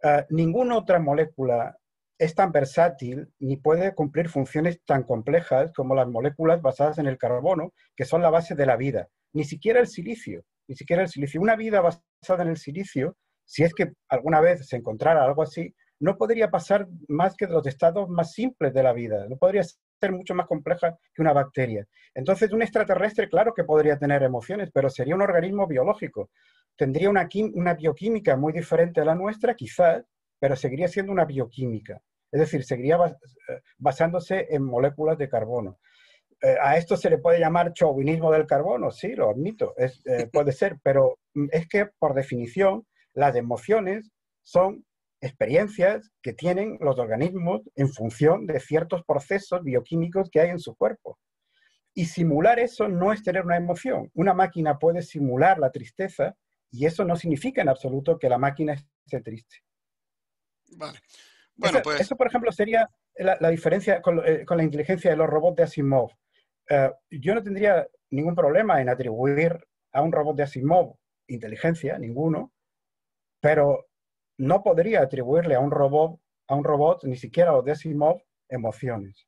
Ah, ninguna otra molécula es tan versátil ni puede cumplir funciones tan complejas como las moléculas basadas en el carbono, que son la base de la vida. Ni siquiera el silicio, ni siquiera el silicio. Una vida basada en el silicio, si es que alguna vez se encontrara algo así, no podría pasar más que de los estados más simples de la vida, no podría ser mucho más compleja que una bacteria. Entonces, un extraterrestre, claro que podría tener emociones, pero sería un organismo biológico. Tendría una, una bioquímica muy diferente a la nuestra, quizás, pero seguiría siendo una bioquímica, es decir, seguiría eh, basándose en moléculas de carbono. Eh, a esto se le puede llamar chauvinismo del carbono, sí, lo admito, eh, [laughs] puede ser, pero mm, es que por definición las emociones son experiencias que tienen los organismos en función de ciertos procesos bioquímicos que hay en su cuerpo. Y simular eso no es tener una emoción. Una máquina puede simular la tristeza y eso no significa en absoluto que la máquina esté triste. Bueno, pues eso, por ejemplo, sería la, diferencia eh, con, la inteligencia de los robots de Asimov. Eh, yo no tendría ningún problema en atribuir a un robot de Asimov inteligencia, ninguno, pero no podría atribuirle a un robot, a un robot ni siquiera a los de Asimov, emociones.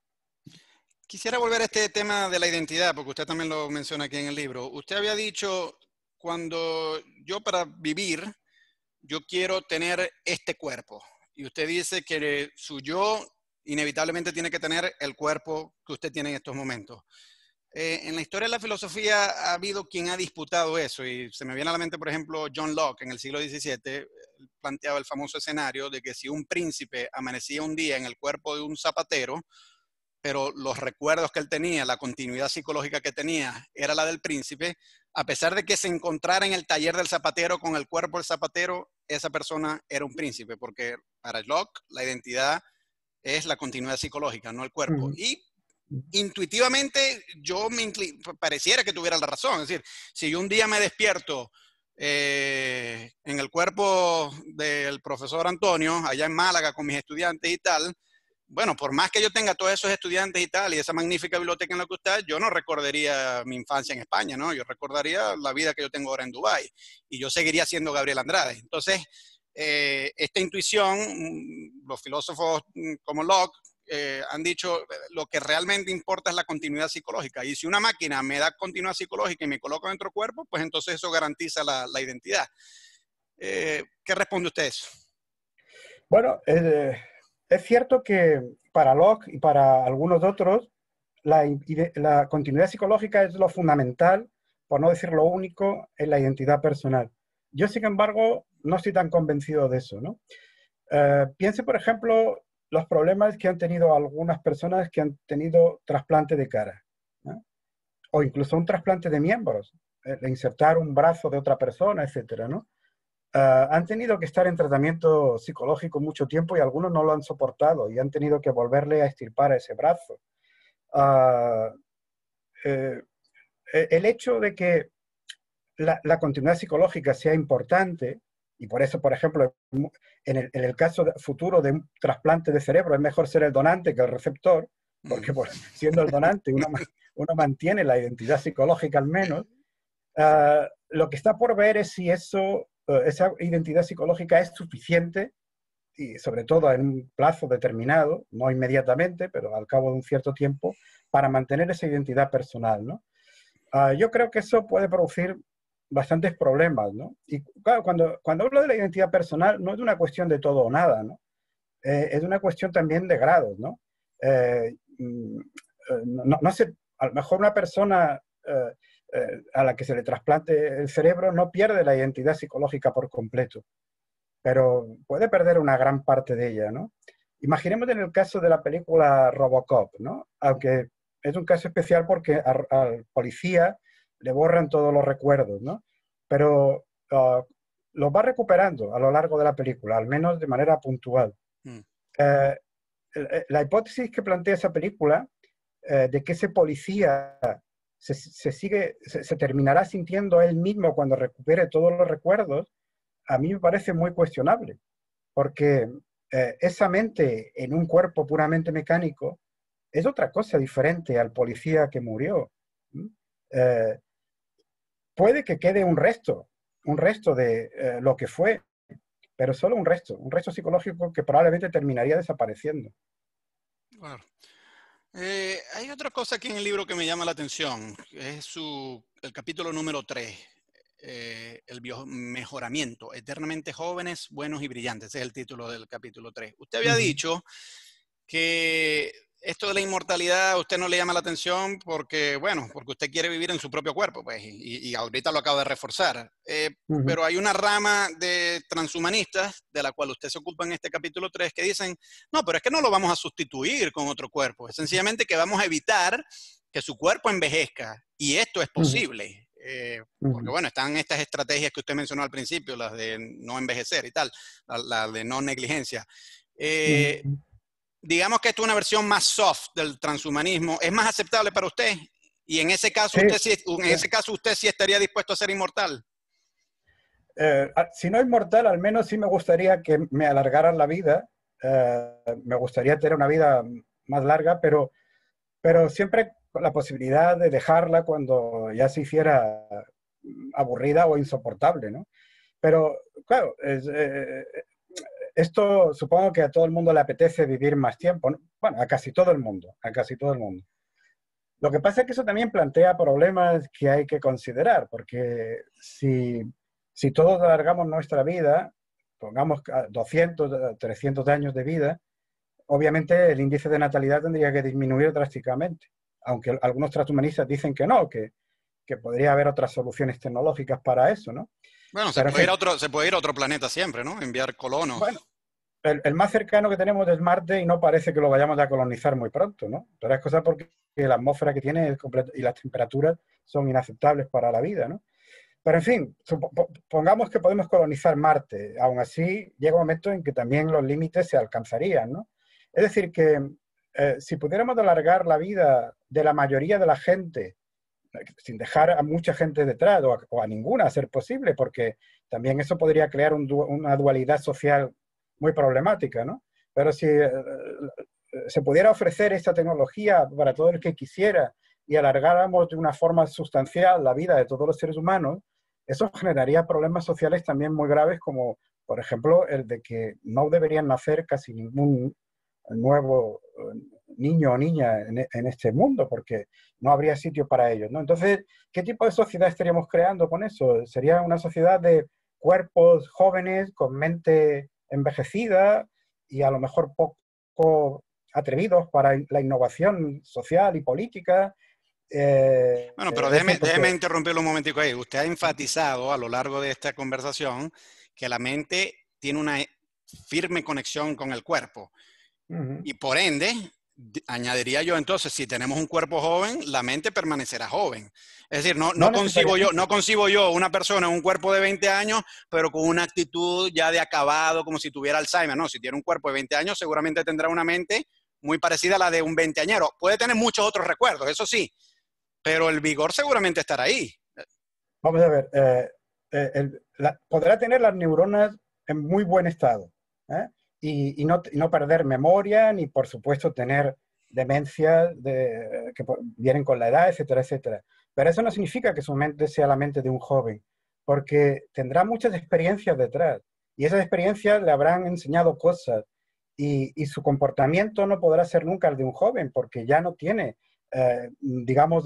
Quisiera volver a este tema de la identidad, porque usted también lo menciona aquí en el libro. Usted había dicho, cuando yo para vivir, yo quiero tener este cuerpo, y usted dice que su yo inevitablemente tiene que tener el cuerpo que usted tiene en estos momentos. Eh, en la historia de la filosofía ha habido quien ha disputado eso y se me viene a la mente, por ejemplo, John Locke en el siglo XVII planteaba el famoso escenario de que si un príncipe amanecía un día en el cuerpo de un zapatero, pero los recuerdos que él tenía, la continuidad psicológica que tenía era la del príncipe, a pesar de que se encontrara en el taller del zapatero con el cuerpo del zapatero, esa persona era un príncipe, porque para Locke, la identidad es la continuidad psicológica, no el cuerpo. Y intuitivamente yo me pareciera que tuviera la razón. Es decir, si yo un día me despierto eh, en el cuerpo del profesor Antonio, allá en Málaga con mis estudiantes y tal, bueno, por más que yo tenga todos esos estudiantes y tal, y esa magnífica biblioteca en la que usted, yo no recordaría mi infancia en España, ¿no? Yo recordaría la vida que yo tengo ahora en Dubái y yo seguiría siendo Gabriel Andrade. Entonces, eh, esta intuición, mm, los filósofos mm, como Locke eh, han dicho, eh, lo que realmente importa es la continuidad psicológica. Y si una máquina me da continuidad psicológica y me coloca en otro cuerpo, pues entonces eso garantiza la, identidad. ¿Qué responde usted a eso? Bueno, es cierto que para Locke y para algunos otros, la, la continuidad psicológica es lo fundamental, por no decir lo único, en la identidad personal. Yo, sin embargo, no estoy tan convencido de eso, eh, piense, por ejemplo, los problemas que han tenido algunas personas que han tenido trasplante de cara, o incluso un trasplante de miembros, eh, insertar un brazo de otra persona, etcétera, eh, han tenido que estar en tratamiento psicológico mucho tiempo y algunos no lo han soportado y han tenido que volverle a estirpar ese brazo. Ah, el hecho de que la, continuidad psicológica sea importante, y por eso, por ejemplo, en el, caso futuro de un trasplante de cerebro es mejor ser el donante que el receptor, porque mm. siendo el donante uno, mantiene la identidad psicológica al menos. Ah, lo que está por ver es si eso, eh, esa identidad psicológica es suficiente, y sobre todo en un plazo determinado, no inmediatamente, pero al cabo de un cierto tiempo, para mantener esa identidad personal. Ah, yo creo que eso puede producir bastantes problemas, ¿no? Y claro, cuando, cuando hablo de la identidad personal, no es una cuestión de todo o nada, ¿no? Eh, es una cuestión también de grados, eh, mm, eh, ¿no? no, sé, a lo mejor una persona a la que se le trasplante el cerebro no pierde la identidad psicológica por completo, pero puede perder una gran parte de ella, ¿no? Imaginemos en el caso de la película Robocop, ¿no? Aunque es un caso especial porque al policía le borran todos los recuerdos, ¿no? Pero ah, lo los va recuperando a lo largo de la película, al menos de manera puntual. Mm. Eh, eh, la hipótesis que plantea esa película eh, de que ese policía se, sigue, se, terminará sintiendo él mismo cuando recupere todos los recuerdos, a mí me parece muy cuestionable, porque esa mente en un cuerpo puramente mecánico es otra cosa diferente al policía que murió puede que quede un resto, un resto de eh, lo que fue, pero solo un resto, un resto psicológico que probablemente terminaría desapareciendo. Eh, hay otra cosa aquí en el libro que me llama la atención, es su, el capítulo número 3, eh, el mejoramiento, eternamente jóvenes, buenos y brillantes, es el título del capítulo 3. Usted había dicho que esto de la inmortalidad a usted no le llama la atención porque, bueno, porque usted quiere vivir en su propio cuerpo, pues, y, ahorita lo acabo de reforzar. Eh, pero hay una rama de transhumanistas, de la cual usted se ocupa en este capítulo 3, que dicen, no, pero es que no lo vamos a sustituir con otro cuerpo, es sencillamente que vamos a evitar que su cuerpo envejezca, y esto es posible. Eh, porque bueno, están estas estrategias que usted mencionó al principio, las de no envejecer y tal, la, de no negligencia. Eh, digamos que esto es una versión más soft del transhumanismo, ¿es más aceptable para usted? Y en ese caso, usted, sí, en ese caso usted sí estaría dispuesto a ser inmortal. Eh, si no inmortal, al menos sí me gustaría que me alargaran la vida. Eh, me gustaría tener una vida más larga, pero, pero siempre con la posibilidad de dejarla cuando ya se hiciera aburrida o insoportable, ¿no? Pero, claro, es, eh, esto supongo que a todo el mundo le apetece vivir más tiempo, bueno, a casi todo el mundo, a casi todo el mundo. Lo que pasa es que eso también plantea problemas que hay que considerar, porque si, todos alargamos nuestra vida, pongamos 200, 300 años de vida, obviamente el índice de natalidad tendría que disminuir drásticamente, aunque algunos transhumanistas dicen que no, que, que podría haber otras soluciones tecnológicas para eso, ¿no? Bueno, se puede, ir a otro, se puede, ir otro, planeta siempre, ¿no? Enviar colonos. Bueno, el, más cercano que tenemos es Marte y no parece que lo vayamos a colonizar muy pronto, ¿no? Pero es cosa porque la atmósfera que tiene y las temperaturas son inaceptables para la vida, ¿no? Pero en fin, pongamos que podemos colonizar Marte. Aún así, llega un momento en que también los límites se alcanzarían, ¿no? Es decir, que eh, si pudiéramos alargar la vida de la mayoría de la gente sin dejar a mucha gente detrás o a, ninguna a ser posible, porque también eso podría crear una dualidad social muy problemática, Pero si eh, eh, se pudiera ofrecer esta tecnología para todo el que quisiera y alargáramos de una forma sustancial la vida de todos los seres humanos, eso generaría problemas sociales también muy graves como, por ejemplo, el de que no deberían nacer casi ningún nuevo eh, niño o niña e, en, este mundo, porque no habría sitio para ellos. ¿no? Entonces, ¿qué tipo de sociedad estaríamos creando con eso? ¿Sería una sociedad de cuerpos jóvenes con mente envejecida y a lo mejor poco atrevidos para la innovación social y política? Eh, bueno, pero eh, déjeme, interrumpirlo un momentico ahí. Usted ha enfatizado a lo largo de esta conversación que la mente tiene una eh, firme conexión con el cuerpo. Y por ende, añadiría yo entonces, si tenemos un cuerpo joven, la mente permanecerá joven. Es decir, no, no, concibo, yo, no yo una persona un cuerpo de 20 años, pero con una actitud ya de acabado, como si tuviera Alzheimer. No, si tiene un cuerpo de 20 años, seguramente tendrá una mente muy parecida a la de un veinteañero. Puede tener muchos otros recuerdos, eso sí, pero el vigor seguramente estará ahí. Vamos a ver, eh, eh, podrá tener las neuronas en muy buen estado. ¿eh? y, no, perder memoria, ni por supuesto tener demencia que vienen con la edad, etcétera, etcétera. Pero eso no significa que su mente sea la mente de un joven, porque tendrá muchas experiencias detrás y esas experiencias le habrán enseñado cosas y, su comportamiento no podrá ser nunca el de un joven porque ya no tiene, eh, digamos,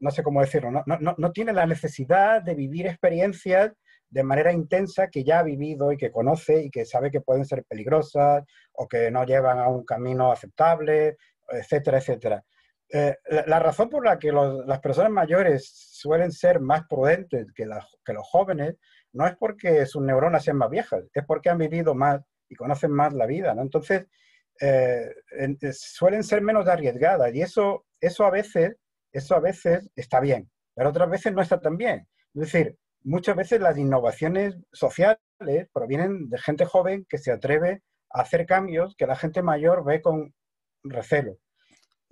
no sé cómo decirlo, no, tiene la necesidad de vivir experiencias de manera intensa que ya ha vivido y que conoce y que sabe que pueden ser peligrosas o que no llevan a un camino aceptable, etcétera, etcétera. Eh, la, razón por la que las personas mayores suelen ser más prudentes que, que los jóvenes no es porque sus neuronas sean más viejas, es porque han vivido más y conocen más la vida, Entonces, eh, eh, suelen ser menos arriesgadas y eso, eso, a veces, eso a veces está bien, pero otras veces no está tan bien. Es decir, muchas veces las innovaciones sociales provienen de gente joven que se atreve a hacer cambios que la gente mayor ve con recelo.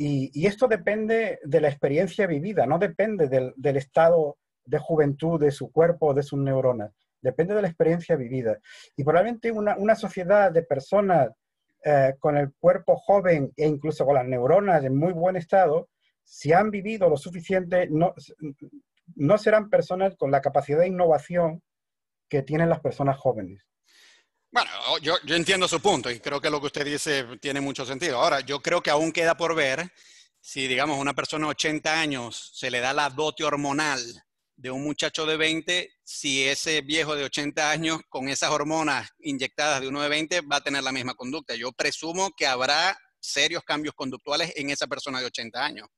Y, esto depende de la experiencia vivida, no depende del, estado de juventud de su cuerpo o de sus neuronas, depende de la experiencia vivida. Y probablemente una, una sociedad de personas eh, con el cuerpo joven e incluso con las neuronas en muy buen estado, si han vivido lo suficiente, no, no serán personas con la capacidad de innovación que tienen las personas jóvenes. Bueno, yo, entiendo su punto y creo que lo que usted dice tiene mucho sentido. Ahora, yo creo que aún queda por ver si, digamos, una persona de 80 años se le da la dote hormonal de un muchacho de 20, si ese viejo de 80 años con esas hormonas inyectadas de uno de 20 va a tener la misma conducta. Yo presumo que habrá serios cambios conductuales en esa persona de 80 años.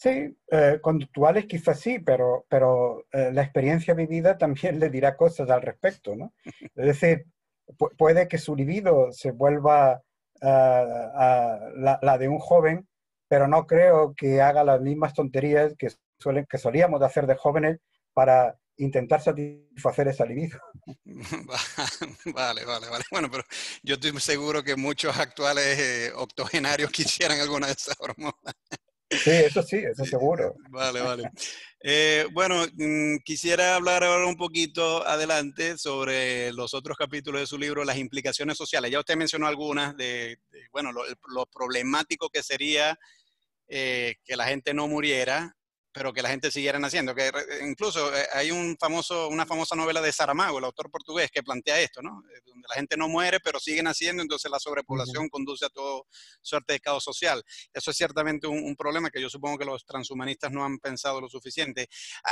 Sí, eh, conductuales quizás sí, pero, pero eh, la experiencia vivida también [laughs] le dirá cosas al respecto, ¿no? Es decir, puede que su libido se vuelva eh, a la, de un joven, pero no creo que haga las mismas tonterías que, suelen, que solíamos hacer de jóvenes para intentar satisfacer esa libido. [laughs] Vale, vale, vale. Bueno, pero yo estoy seguro que muchos actuales octogenarios [laughs] quisieran alguna de esas hormonas. Sí, eso sí, eso seguro. Vale, vale. Eh, bueno, mm, quisiera hablar ahora un poquito adelante sobre los otros capítulos de su libro, las implicaciones sociales. Ya usted mencionó algunas de, bueno, lo, problemático que sería eh, que la gente no muriera pero que la gente siguiera naciendo. Que eh, incluso eh, hay una famosa novela de Saramago, el autor portugués, que plantea esto, ¿no? Eh, donde la gente no muere, pero sigue haciendo, entonces la sobrepoblación conduce a todo suerte de caos social. Eso es ciertamente un, problema que yo supongo que los transhumanistas no han pensado lo suficiente.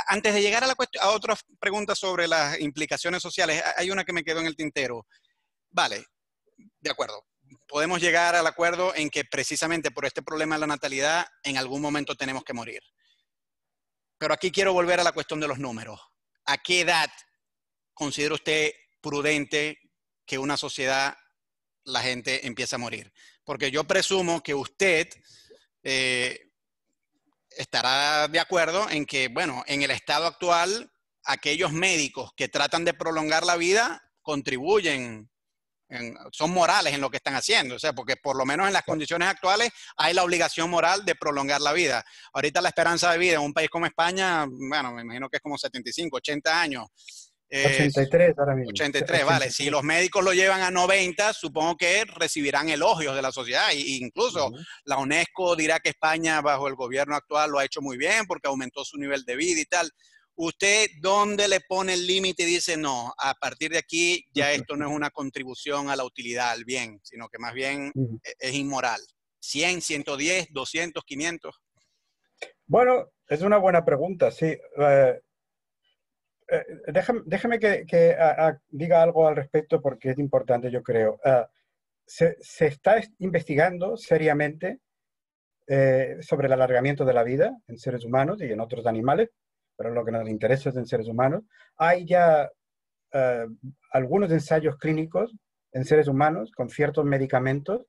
Antes de llegar a, la a otras preguntas sobre las implicaciones sociales, hay una que me quedó en el tintero. Vale, de acuerdo podemos llegar al acuerdo en que precisamente por este problema de la natalidad en algún momento tenemos que morir. Pero aquí quiero volver a la cuestión de los números. ¿A qué edad considera usted prudente que una sociedad, la gente empieza a morir? Porque yo presumo que usted eh, estará de acuerdo en que, bueno, en el estado actual, aquellos médicos que tratan de prolongar la vida contribuyen son morales en lo que están haciendo, o sea, porque por lo menos en las condiciones actuales hay la obligación moral de prolongar la vida. Ahorita la esperanza de vida en un país como España, bueno, me imagino que es como 75, 80 años. 83 ahora mismo. 83, vale. Si los médicos lo llevan a 90, supongo que recibirán elogios de la sociedad. E incluso la UNESCO dirá que España, bajo el gobierno actual, lo ha hecho muy bien porque aumentó su nivel de vida y tal. ¿Usted dónde le pone el límite y dice, no, a partir de aquí ya esto no es una contribución a la utilidad, al bien, sino que más bien e-, es inmoral? ¿100, 110, 200, 500? Bueno, es una buena pregunta, sí. Eh, eh, déjame, que, diga algo al respecto porque es importante, yo creo. Ah, se, está investigando seriamente eh, sobre el alargamiento de la vida en seres humanos y en otros animales, pero lo que nos interesa es en seres humanos. Hay ya eh, algunos ensayos clínicos en seres humanos con ciertos medicamentos,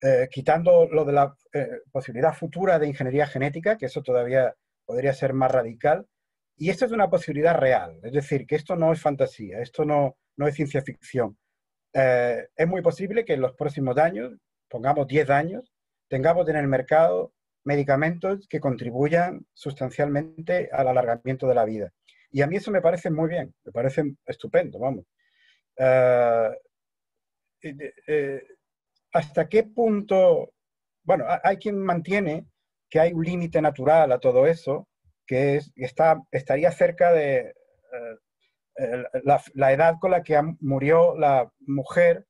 eh, quitando lo de la eh, posibilidad futura de ingeniería genética, que eso todavía podría ser más radical. Y esto es una posibilidad real, es decir, que esto no es fantasía, esto no, no es ciencia ficción. es muy posible que en los próximos años, pongamos 10 años, tengamos en el mercado medicamentos que contribuyan sustancialmente al alargamiento de la vida. Y a mí eso me parece muy bien, me parece estupendo, vamos. Ah, eh, ¿Hasta qué punto? Bueno, hay quien mantiene que hay un límite natural a todo eso, que está, estaría cerca de eh, la, la, edad con la que murió la mujer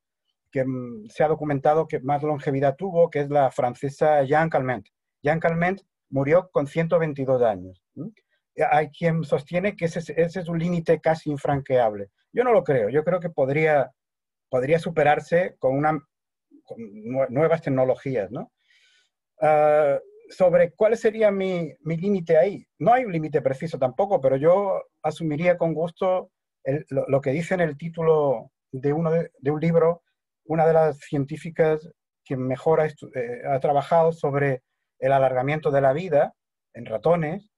que mm, se ha documentado que más longevidad tuvo, que es la francesa Jean Calment. Jean Calment murió con 122 años. Hay quien sostiene que ese, es un límite casi infranqueable. Yo no lo creo. Yo creo que podría, podría superarse con, una, nuevas tecnologías. ¿no? Ah, sobre cuál sería mi, mi límite ahí. No hay un límite preciso tampoco, pero yo asumiría con gusto lo, que dice en el título de, uno de, un libro una de las científicas que mejor ha eh, trabajado sobre el alargamiento de la vida en ratones,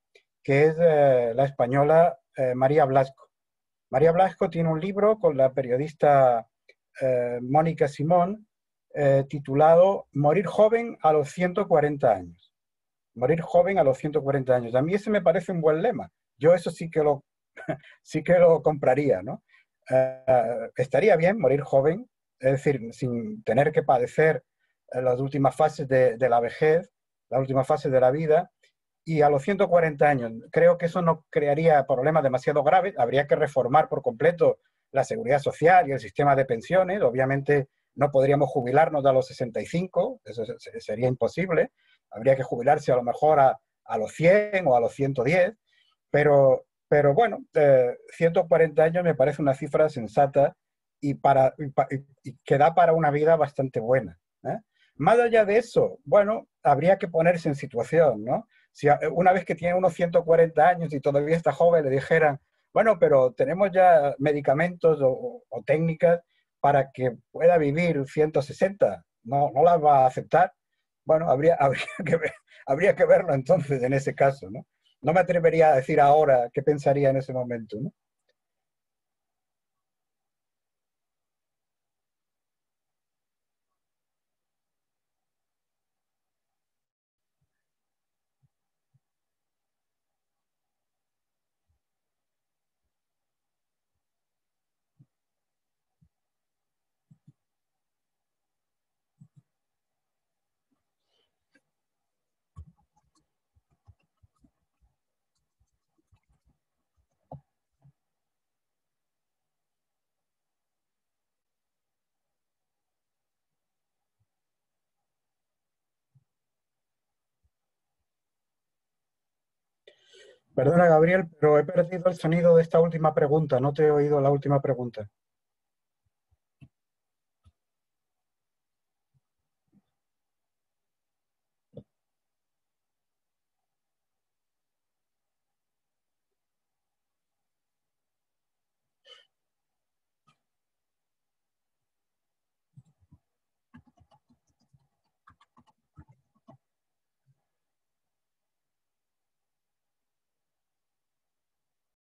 que es eh, la española eh, María Blasco. María Blasco tiene un libro con la periodista eh, Mónica Simón titulado Morir joven a los 140 años. Morir joven a los 140 años. A mí ese me parece un buen lema. Yo eso sí que lo, [laughs] sí que lo compraría, estaría bien morir joven, es decir, sin tener que padecer las últimas fases de la vejez, la última fase de la vida, y a los 140 años. Creo que eso no crearía problemas demasiado graves. Habría que reformar por completo la seguridad social y el sistema de pensiones. Obviamente no podríamos jubilarnos a los 65, eso sería imposible. Habría que jubilarse a lo mejor a, los 100 o a los 110, pero, pero bueno, 140 eh, años me parece una cifra sensata y, para, que da para una vida bastante buena. ¿eh? Más allá de eso, bueno, habría que ponerse en situación, ¿no? Si una vez que tiene unos 140 años y todavía está joven, le dijeran, bueno, pero tenemos ya medicamentos o, técnicas para que pueda vivir 160, no, no las va a aceptar. Bueno, habría, [laughs] que habría que verlo entonces en ese caso, ¿no? No me atrevería a decir ahora qué pensaría en ese momento, ¿no? Perdona, Gabriel, pero he perdido el sonido de esta última pregunta. No te he oído la última pregunta.